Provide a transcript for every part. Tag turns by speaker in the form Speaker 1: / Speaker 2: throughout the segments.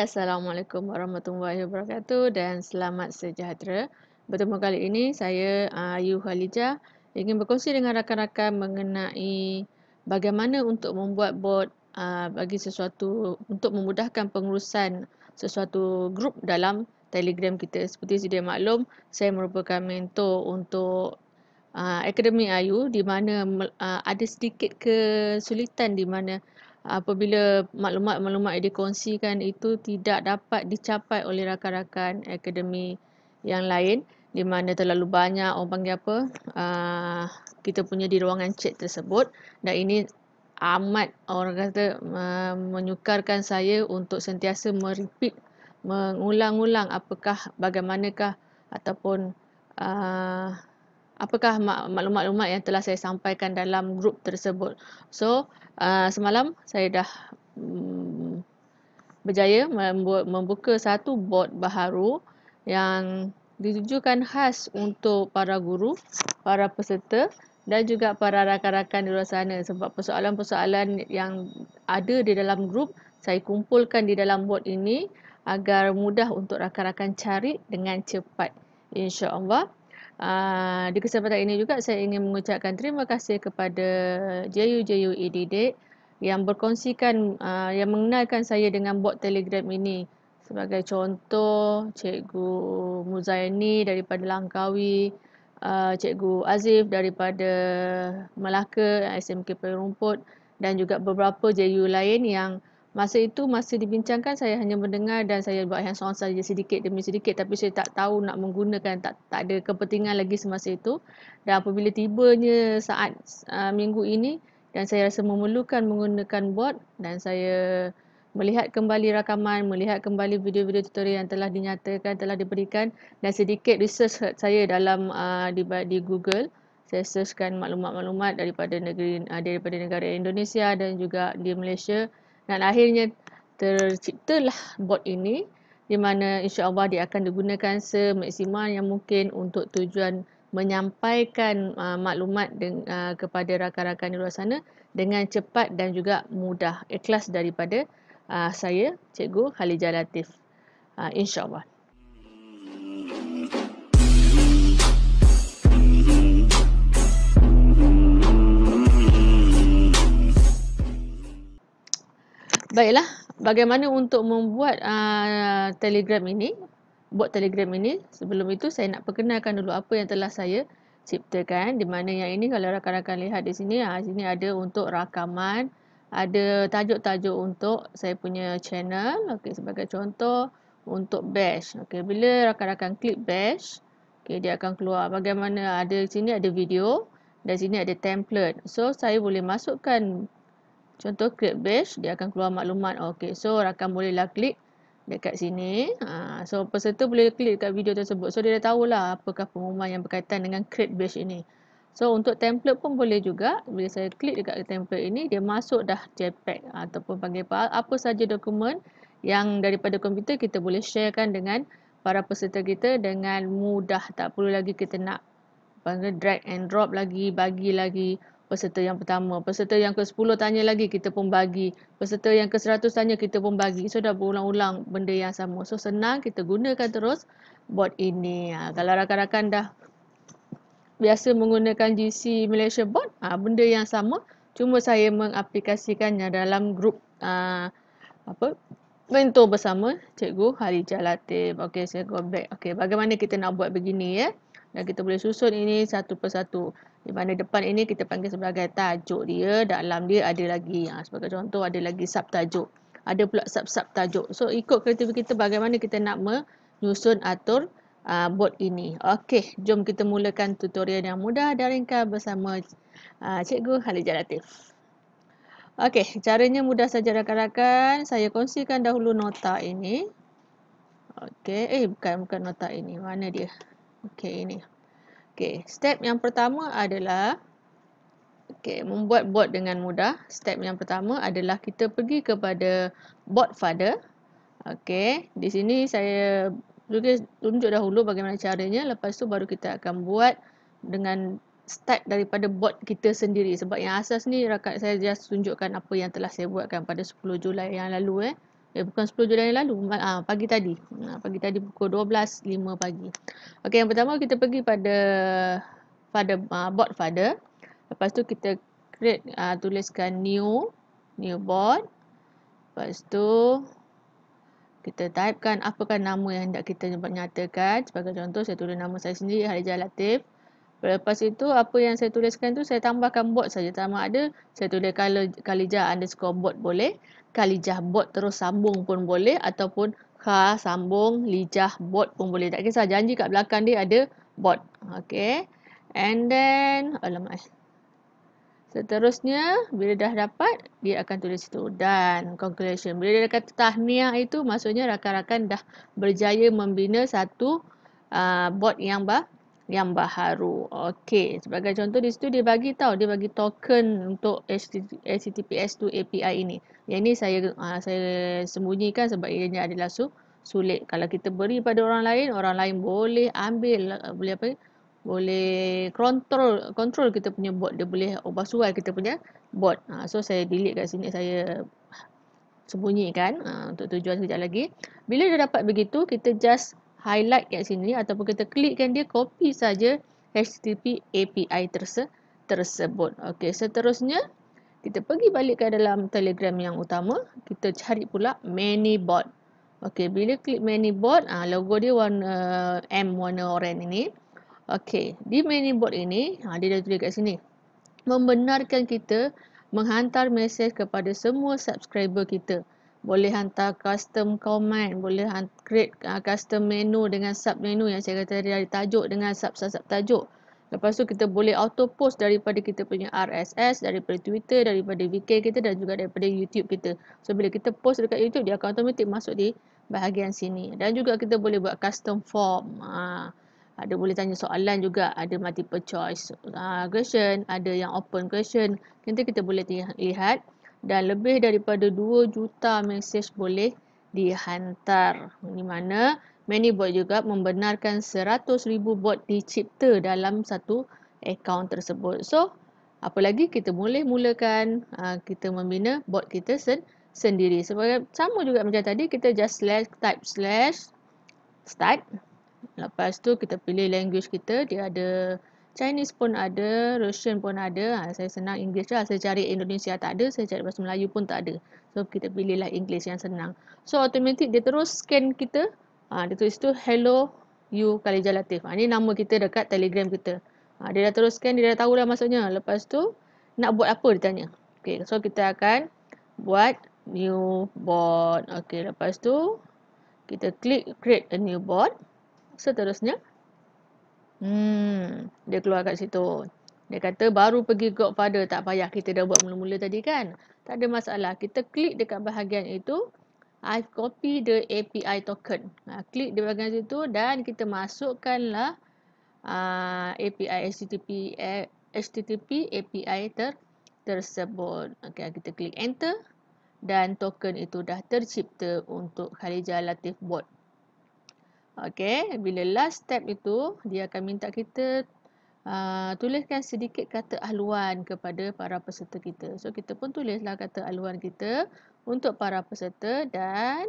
Speaker 1: Assalamualaikum warahmatullahi wabarakatuh dan selamat sejahtera. Bertemu kali ini saya ah, Ayu Khalijah ingin berkongsi dengan rakan-rakan mengenai bagaimana untuk membuat bot ah, bagi sesuatu untuk memudahkan pengurusan sesuatu grup dalam Telegram kita. Seperti sedia maklum, saya merupakan mentor untuk ah, Akademi Ayu di mana ada sedikit kesulitan di mana apabila maklumat-maklumat yang dikongsikan itu tidak dapat dicapai oleh rakan-rakan akademi yang lain di mana terlalu banyak orang panggil apa uh, kita punya di ruangan chat tersebut dan ini amat orang kata uh, menyukarkan saya untuk sentiasa merepeat mengulang-ulang apakah bagaimanakah ataupun uh, apakah maklumat-maklumat yang telah saya sampaikan dalam grup tersebut. So, uh, semalam saya dah um, berjaya membuka satu bot baharu yang ditujukan khas untuk para guru, para peserta dan juga para rakan-rakan di luar sana sebab persoalan-persoalan yang ada di dalam grup saya kumpulkan di dalam bot ini agar mudah untuk rakan-rakan cari dengan cepat insya-Allah. Uh, di kesempatan ini juga saya ingin mengucapkan terima kasih kepada JUJU EDD yang berkongsikan, uh, yang mengenalkan saya dengan bot telegram ini. Sebagai contoh, Cikgu Muzaini daripada Langkawi, uh, Cikgu Azif daripada Melaka, SMK Perumput dan juga beberapa JU lain yang Masa itu, masih dibincangkan, saya hanya mendengar dan saya buat yang on saja sedikit demi sedikit tapi saya tak tahu nak menggunakan, tak, tak ada kepentingan lagi semasa itu. Dan apabila tibanya saat uh, minggu ini dan saya rasa memerlukan menggunakan bot dan saya melihat kembali rakaman, melihat kembali video-video tutorial yang telah dinyatakan, telah diberikan dan sedikit research saya dalam uh, di, di Google saya searchkan maklumat-maklumat daripada negeri ah, daripada negara Indonesia dan juga di Malaysia dan akhirnya terciptalah bot ini di mana insya-Allah dia akan digunakan semaksimal yang mungkin untuk tujuan menyampaikan uh, maklumat de- uh, kepada rakan-rakan di luar sana dengan cepat dan juga mudah ikhlas daripada uh, saya cikgu Khalijah Latif uh, insya-Allah Baiklah, bagaimana untuk membuat uh, telegram ini? Buat telegram ini, sebelum itu saya nak perkenalkan dulu apa yang telah saya ciptakan. Di mana yang ini kalau rakan-rakan lihat di sini, uh, sini ada untuk rakaman, ada tajuk-tajuk untuk saya punya channel. Okey, sebagai contoh, untuk bash. Okey, bila rakan-rakan klik bash, okey dia akan keluar bagaimana ada di sini ada video dan sini ada template. So, saya boleh masukkan Contoh create batch, dia akan keluar maklumat. Okay, so rakan bolehlah klik dekat sini. Ha, so, peserta boleh klik dekat video tersebut. So, dia dah tahulah apakah pengumuman yang berkaitan dengan create batch ini. So, untuk template pun boleh juga. Bila saya klik dekat template ini, dia masuk dah JPEG ataupun panggil apa, apa saja dokumen yang daripada komputer kita boleh sharekan dengan para peserta kita dengan mudah. Tak perlu lagi kita nak panggil drag and drop lagi, bagi lagi peserta yang pertama. Peserta yang ke-10 tanya lagi, kita pun bagi. Peserta yang ke-100 tanya, kita pun bagi. So, dah berulang-ulang benda yang sama. So, senang kita gunakan terus bot ini. Ha, kalau rakan-rakan dah biasa menggunakan GC Malaysia bot, ha, benda yang sama. Cuma saya mengaplikasikannya dalam grup ha, apa mentor bersama Cikgu hari Latif. Okey, saya go back. Okey, bagaimana kita nak buat begini ya? Dan kita boleh susun ini satu persatu. Di mana depan ini kita panggil sebagai tajuk dia. Dalam dia ada lagi. Ha, sebagai contoh ada lagi subtajuk. Ada pula sub-sub tajuk. So ikut kreatif kita bagaimana kita nak menyusun atur uh, ha, board ini. Okey, jom kita mulakan tutorial yang mudah dan ringkas bersama uh, Cikgu Halijah Latif. Okey, caranya mudah saja rakan-rakan. Saya kongsikan dahulu nota ini. Okey, eh bukan bukan nota ini. Mana dia? Okey, ini. Okey, step yang pertama adalah okey, membuat bot dengan mudah. Step yang pertama adalah kita pergi kepada bot father. Okey, di sini saya juga tunjuk dahulu bagaimana caranya. Lepas tu baru kita akan buat dengan step daripada bot kita sendiri. Sebab yang asas ni rakan saya just tunjukkan apa yang telah saya buatkan pada 10 Julai yang lalu eh. Eh, bukan 10 Julai yang lalu. Ah pagi tadi. Ha, pagi tadi pukul 12.05 pagi. Okey, yang pertama kita pergi pada pada uh, bot father. Lepas tu kita create, uh, tuliskan new, new board. Lepas tu kita typekan apakah nama yang hendak kita nyatakan. Sebagai contoh, saya tulis nama saya sendiri, hari jalan Latif. Lepas itu, apa yang saya tuliskan tu saya tambahkan bot saja. Sama ada, saya tulis kalija underscore bot boleh kalijah bot terus sambung pun boleh ataupun kha sambung lijah bot pun boleh tak kisah janji kat belakang dia ada bot okay. and then alamak eh. seterusnya bila dah dapat dia akan tulis itu dan conclusion bila dia kata tahniah itu maksudnya rakan-rakan dah berjaya membina satu uh, bot yang bah yang baharu. Okey, sebagai contoh di situ dia bagi tahu, dia bagi token untuk HTTPS to API ini. Yang ini saya uh, saya sembunyikan sebab ianya adalah su sulit. Kalau kita beri pada orang lain, orang lain boleh ambil, uh, boleh apa? Boleh kontrol kontrol kita punya bot. Dia boleh ubah oh, suai kita punya bot. Uh, so saya delete kat sini. Saya sembunyikan uh, untuk tujuan sekejap lagi. Bila dia dapat begitu, kita just highlight kat sini ataupun kita klikkan dia, copy saja HTTP API terse tersebut. Okey, seterusnya. So, kita pergi balik ke dalam telegram yang utama. Kita cari pula Manybot. Okey, bila klik Manybot, ah logo dia warna eh, M warna oranye ini. Okey, di Manybot ini, ha, dia dah tulis kat sini. Membenarkan kita menghantar mesej kepada semua subscriber kita. Boleh hantar custom comment, boleh create ah, custom menu dengan sub menu yang saya kata tadi dari tajuk dengan sub-sub tajuk. -sub -sub -sub -sub -sub -sub -sub. Lepas tu kita boleh auto post daripada kita punya RSS, daripada Twitter, daripada VK kita dan juga daripada YouTube kita. So bila kita post dekat YouTube, dia akan automatik masuk di bahagian sini. Dan juga kita boleh buat custom form. Ha, ada boleh tanya soalan juga, ada multiple choice ha, question, ada yang open question. Nanti kita boleh lihat dan lebih daripada 2 juta message boleh dihantar. Di mana ManyBot juga membenarkan 100,000 bot dicipta dalam satu akaun tersebut. So, apa lagi kita boleh mulakan ha, kita membina bot kita sen sendiri. Sebagai, sama juga macam tadi, kita just slash type slash start. Lepas tu kita pilih language kita, dia ada Chinese pun ada, Russian pun ada. Ha, saya senang English lah. Saya cari Indonesia tak ada, saya cari bahasa Melayu pun tak ada. So kita pilihlah English yang senang. So automatic dia terus scan kita ha, dia tulis tu hello you Khalijah Latif. Ha, ni nama kita dekat telegram kita. Ha, dia dah teruskan, dia dah tahu lah maksudnya. Lepas tu nak buat apa dia tanya. Okay, so kita akan buat new board. Okay, lepas tu kita klik create a new board. Seterusnya, hmm, dia keluar kat situ. Dia kata baru pergi pada tak payah kita dah buat mula-mula tadi kan. Tak ada masalah. Kita klik dekat bahagian itu, I copy the API token. Uh, klik di bahagian itu dan kita masukkanlah uh, ah, API HTTP, eh, HTTP API ter tersebut. Okay, kita klik enter dan token itu dah tercipta untuk Khalijah Latif Bot. Okay, bila last step itu, dia akan minta kita uh, tuliskan sedikit kata aluan kepada para peserta kita. So, kita pun tulislah kata aluan Kita untuk para peserta dan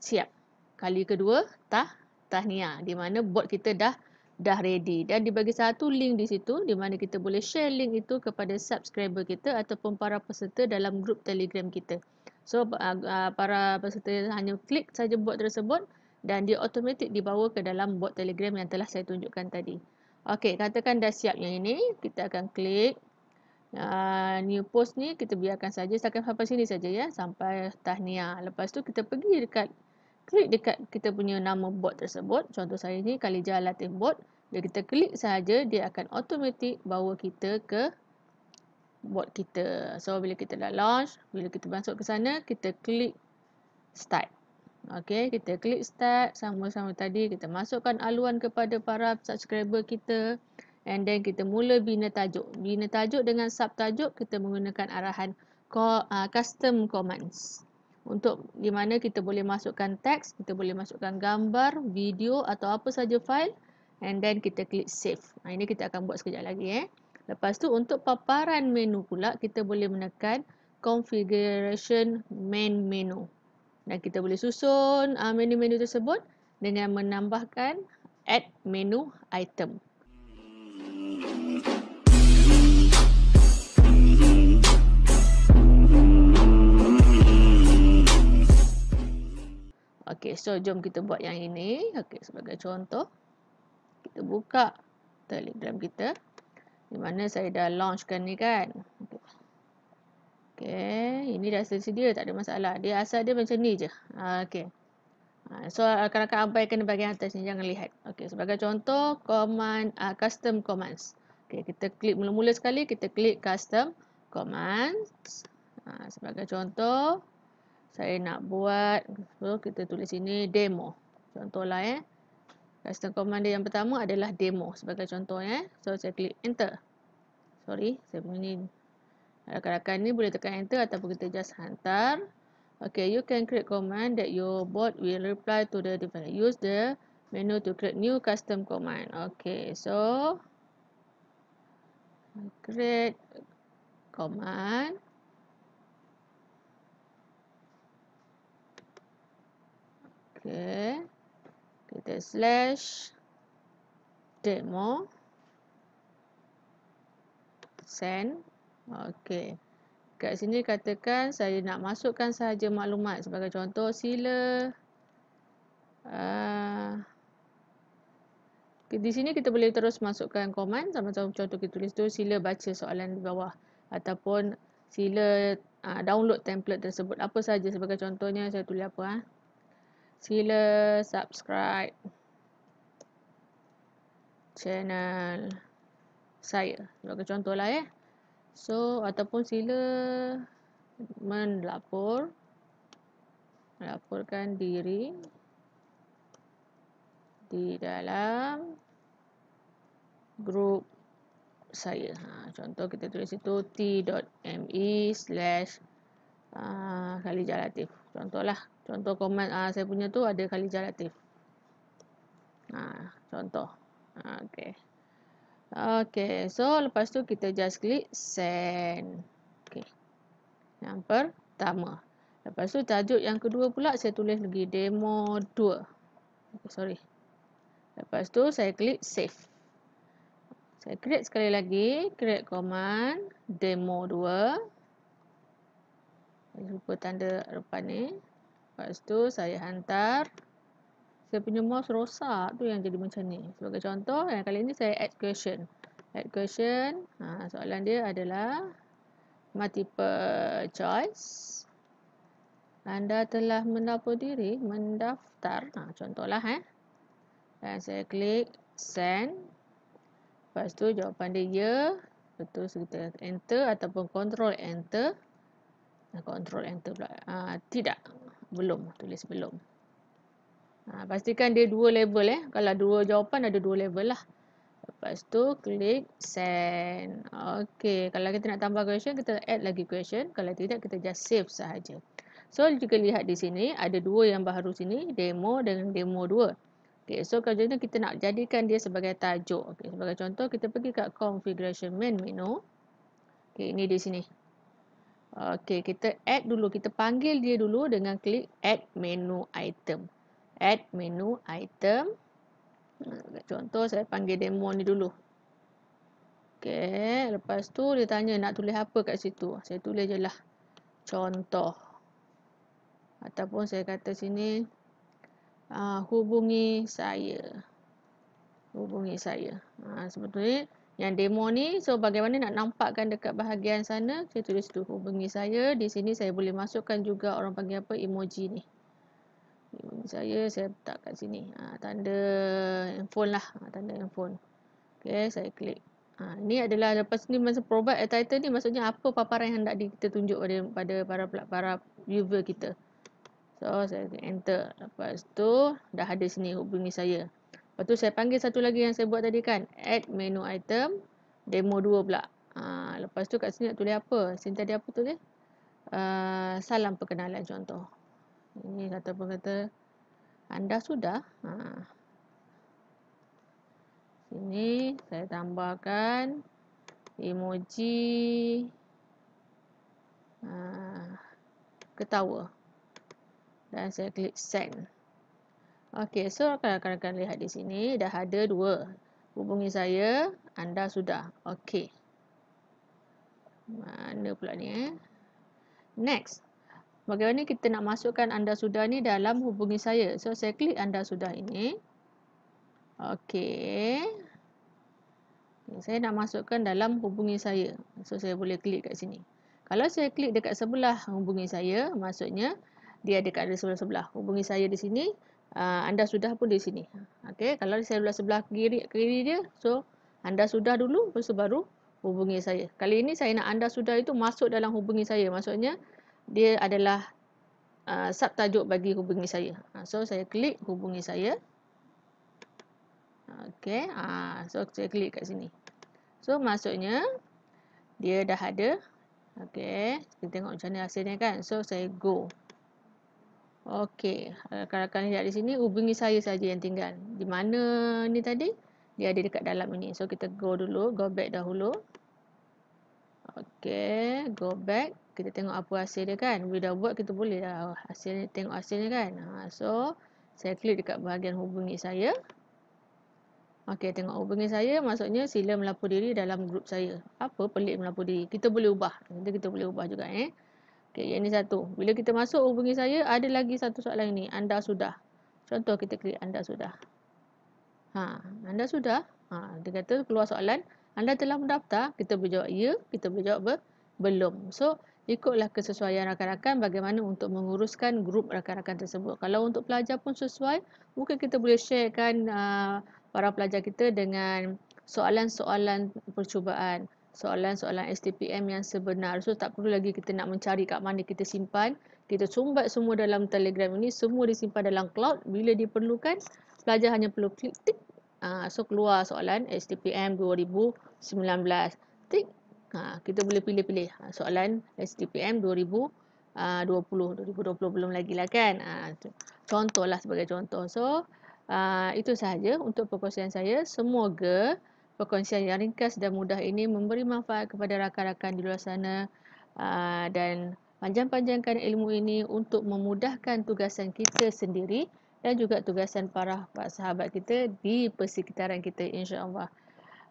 Speaker 1: siap. Kali kedua, tah tahniah di mana bot kita dah dah ready dan dibagi satu link di situ di mana kita boleh share link itu kepada subscriber kita ataupun para peserta dalam grup Telegram kita. So ah, para peserta hanya klik saja bot tersebut dan dia automatik dibawa ke dalam bot Telegram yang telah saya tunjukkan tadi. Okey, katakan dah siap yang ini, kita akan klik uh, new post ni kita biarkan saja setakat sampai sini saja ya sampai tahniah lepas tu kita pergi dekat klik dekat kita punya nama bot tersebut contoh saya ni Kalija Latin bot bila kita klik saja dia akan automatik bawa kita ke bot kita so bila kita dah launch bila kita masuk ke sana kita klik start Okey, kita klik start sama-sama tadi kita masukkan aluan kepada para subscriber kita. And then kita mula bina tajuk. Bina tajuk dengan subtajuk kita menggunakan arahan uh, custom commands. Untuk di mana kita boleh masukkan teks, kita boleh masukkan gambar, video atau apa saja file. And then kita klik save. Nah, ini kita akan buat sekejap lagi. Eh. Lepas tu untuk paparan menu pula kita boleh menekan configuration main menu. Dan kita boleh susun uh, menu-menu tersebut dengan menambahkan add menu item. Okey, so jom kita buat yang ini. Okey, sebagai contoh. Kita buka telegram kita. Di mana saya dah launchkan ni kan. Okey. Okay. Ini dah tersedia, tak ada masalah. Dia asal dia macam ni je. Ah, okey. Ha, so uh, kadang-kadang abaikan di bahagian atas ni jangan lihat. Okey sebagai contoh command uh, custom commands. Okey kita klik mula-mula sekali kita klik custom commands. Uh, sebagai contoh saya nak buat so kita tulis sini demo. Contohlah eh. Custom command yang pertama adalah demo sebagai contoh eh. So saya klik enter. Sorry, saya punya ni. Kadang-kadang ni boleh tekan enter ataupun kita just hantar Okay, you can create command that your bot will reply to the different. Use the menu to create new custom command. Okay, so create command. Okay, kita slash demo send. Okay. Kat sini katakan saya nak masukkan sahaja maklumat sebagai contoh sila uh, di sini kita boleh terus masukkan komen sama-sama contoh kita tulis tu sila baca soalan di bawah ataupun sila uh, download template tersebut apa sahaja sebagai contohnya saya tulis apa ha? sila subscribe channel saya sebagai contoh lah ya eh? So ataupun sila melapor melaporkan diri di dalam grup saya. Ha, contoh kita tulis itu t.me slash kali ah, Khalijah Contoh lah. Contoh komen uh, saya punya tu ada kali Latif. Ha, contoh. Ha, okay. Okey, so lepas tu kita just klik send. Okey. Yang pertama. Lepas tu tajuk yang kedua pula saya tulis lagi demo 2. Okay, sorry. Lepas tu saya klik save. Saya create sekali lagi, create command demo 2. Saya lupa tanda depan ni. Lepas tu saya hantar saya punya mouse rosak tu yang jadi macam ni sebagai contoh yang kali ni saya add question add question ha, soalan dia adalah multiple choice anda telah mendaftar diri mendaftar ha, contohlah eh. dan saya klik send lepas tu jawapan dia ya betul kita enter ataupun control enter ha, control enter pula ha, tidak belum tulis belum Ha, pastikan dia dua level eh. Kalau dua jawapan ada dua level lah. Lepas tu klik send. Okey, kalau kita nak tambah question kita add lagi question. Kalau tidak kita just save sahaja. So jika lihat di sini ada dua yang baru sini, demo dengan demo dua. Okey, so kerjanya kita nak jadikan dia sebagai tajuk. Okey, sebagai contoh kita pergi kat configuration main menu. Okey, ini di sini. Okey, kita add dulu, kita panggil dia dulu dengan klik add menu item add menu item. Hmm, contoh saya panggil demo ni dulu. Okay, lepas tu dia tanya nak tulis apa kat situ. Saya tulis je lah. Contoh. Ataupun saya kata sini, uh, hubungi saya. Hubungi saya. Ha, sebetulnya yang demo ni, so bagaimana nak nampakkan dekat bahagian sana, saya tulis tu hubungi saya. Di sini saya boleh masukkan juga orang panggil apa emoji ni saya saya letak kat sini ha, tanda handphone lah ha, tanda handphone okey saya klik ha, ini adalah lepas ni masa provide title ni maksudnya apa paparan yang hendak kita tunjuk pada pada para para viewer kita so saya klik enter lepas tu dah ada sini hubungi saya lepas tu saya panggil satu lagi yang saya buat tadi kan add menu item demo 2 pula ha, lepas tu kat sini nak tulis apa sini tadi apa tu ni uh, ah, salam perkenalan contoh ini kata pun kata anda sudah ha. sini saya tambahkan emoji ha. ketawa dan saya klik send Okey, so rakan-rakan lihat di sini dah ada dua hubungi saya anda sudah Okey. mana pula ni eh next bagaimana kita nak masukkan anda sudah ni dalam hubungi saya. So, saya klik anda sudah ini. Okey. Saya nak masukkan dalam hubungi saya. So, saya boleh klik kat sini. Kalau saya klik dekat sebelah hubungi saya, maksudnya dia dekat ada sebelah-sebelah. Hubungi saya di sini, ah, anda sudah pun di sini. Okey, kalau saya sebelah, sebelah kiri kiri dia, so anda sudah dulu, lepas baru hubungi saya. Kali ini saya nak anda sudah itu masuk dalam hubungi saya. Maksudnya, dia adalah uh, subtajuk bagi hubungi saya. Uh, so, saya klik hubungi saya. Okay. Uh, so, saya klik kat sini. So, maksudnya dia dah ada. Okay. Kita tengok macam mana hasilnya kan. So, saya go. Okay. kalau kalian lihat di sini, hubungi saya saja yang tinggal. Di mana ni tadi? Dia ada dekat dalam ini. So, kita go dulu. Go back dahulu. Okay. Go back. Okay kita tengok apa hasil dia kan. Bila dah buat kita boleh dah hasilnya, tengok hasilnya kan. Ha, so saya klik dekat bahagian hubungi saya. Okey tengok hubungi saya maksudnya sila melapor diri dalam grup saya. Apa pelik melapor diri. Kita boleh ubah. Nanti kita boleh ubah juga eh. Okey yang ni satu. Bila kita masuk hubungi saya ada lagi satu soalan ni. Anda sudah. Contoh kita klik anda sudah. Ha, anda sudah. Ha, dia kata keluar soalan. Anda telah mendaftar. Kita boleh jawab ya. Kita boleh jawab belum. So ikutlah kesesuaian rakan-rakan bagaimana untuk menguruskan grup rakan-rakan tersebut. Kalau untuk pelajar pun sesuai, mungkin kita boleh sharekan uh, para pelajar kita dengan soalan-soalan percubaan, soalan-soalan STPM yang sebenar. So tak perlu lagi kita nak mencari kat mana kita simpan. Kita sumbat semua dalam telegram ini, semua disimpan dalam cloud. Bila diperlukan, pelajar hanya perlu klik tik. Uh, so keluar soalan STPM 2019. Tik, Ha, kita boleh pilih-pilih ha, soalan STPM 2020. 2020 belum lagi lah kan. Ha, contohlah sebagai contoh. So, ha, itu sahaja untuk perkongsian saya. Semoga perkongsian yang ringkas dan mudah ini memberi manfaat kepada rakan-rakan di luar sana ha, dan panjang-panjangkan ilmu ini untuk memudahkan tugasan kita sendiri dan juga tugasan para sahabat kita di persekitaran kita insya-Allah. allah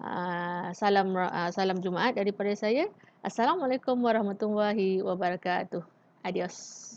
Speaker 1: Ah, salam uh, salam Jumaat daripada saya. Assalamualaikum warahmatullahi wabarakatuh. Adios.